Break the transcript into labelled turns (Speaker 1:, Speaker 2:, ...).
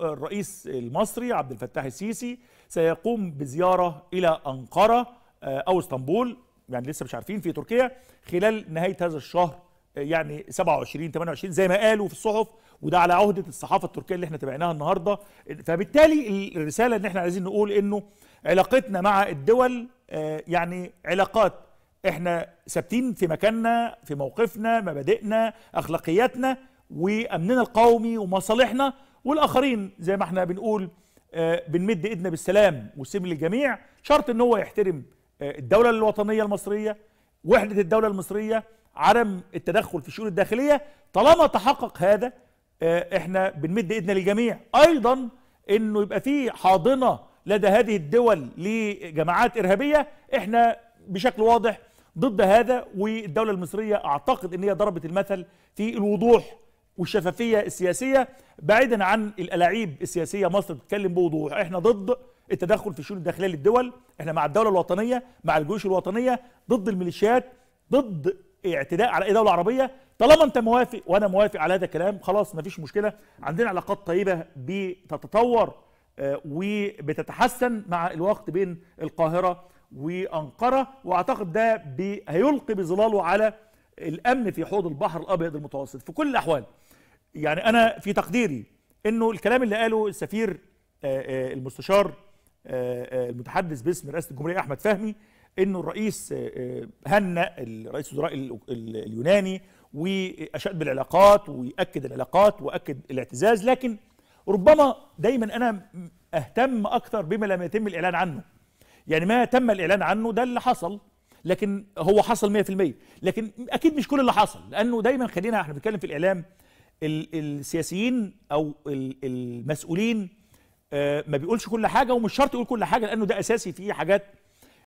Speaker 1: الرئيس المصري عبد الفتاح السيسي سيقوم بزيارة إلى أنقرة آه، أو اسطنبول يعني لسه مش عارفين في تركيا خلال نهاية هذا الشهر آه، يعني 27 28 زي ما قالوا في الصحف وده على عهدة الصحافة التركية اللي احنا تابعناها النهاردة فبالتالي الرسالة اللي احنا عايزين نقول انه علاقتنا مع الدول آه، يعني علاقات احنا ثابتين في مكاننا في موقفنا مبادئنا اخلاقياتنا وامننا القومي ومصالحنا والاخرين زي ما احنا بنقول آه، بنمد ايدنا بالسلام والسلم للجميع شرط ان هو يحترم آه، الدوله الوطنيه المصريه وحده الدوله المصريه عدم التدخل في الشؤون الداخليه طالما تحقق هذا آه، احنا بنمد ايدنا للجميع ايضا انه يبقى في حاضنه لدى هذه الدول لجماعات ارهابيه احنا بشكل واضح ضد هذا والدوله المصريه اعتقد ان هي ضربت المثل في الوضوح والشفافيه السياسيه بعيدا عن الالاعيب السياسيه مصر بتتكلم بوضوح احنا ضد التدخل في الشؤون الداخليه للدول احنا مع الدوله الوطنيه مع الجيوش الوطنيه ضد الميليشيات ضد اعتداء على اي دوله عربيه طالما انت موافق وانا موافق على هذا الكلام خلاص مفيش مشكله عندنا علاقات طيبه بتتطور آه، وبتتحسن مع الوقت بين القاهره وانقره واعتقد ده هيلقي بظلاله على الامن في حوض البحر الابيض المتوسط في كل الاحوال يعني انا في تقديري انه الكلام اللي قاله السفير آه، آه، المستشار آه، المتحدث باسم رئاسه الجمهوريه احمد فهمي انه الرئيس هنأ الرئيس الوزراء اليوناني واشاد بالعلاقات واكد العلاقات واكد الاعتزاز لكن ربما دايما انا اهتم اكثر بما لم يتم الاعلان عنه يعني ما تم الاعلان عنه ده اللي حصل لكن هو حصل 100% لكن اكيد مش كل اللي حصل لانه دايما خلينا احنا بنتكلم في الاعلام السياسيين او المسؤولين آه، ما بيقولش كل حاجه ومش شرط يقول كل حاجه لانه ده اساسي في حاجات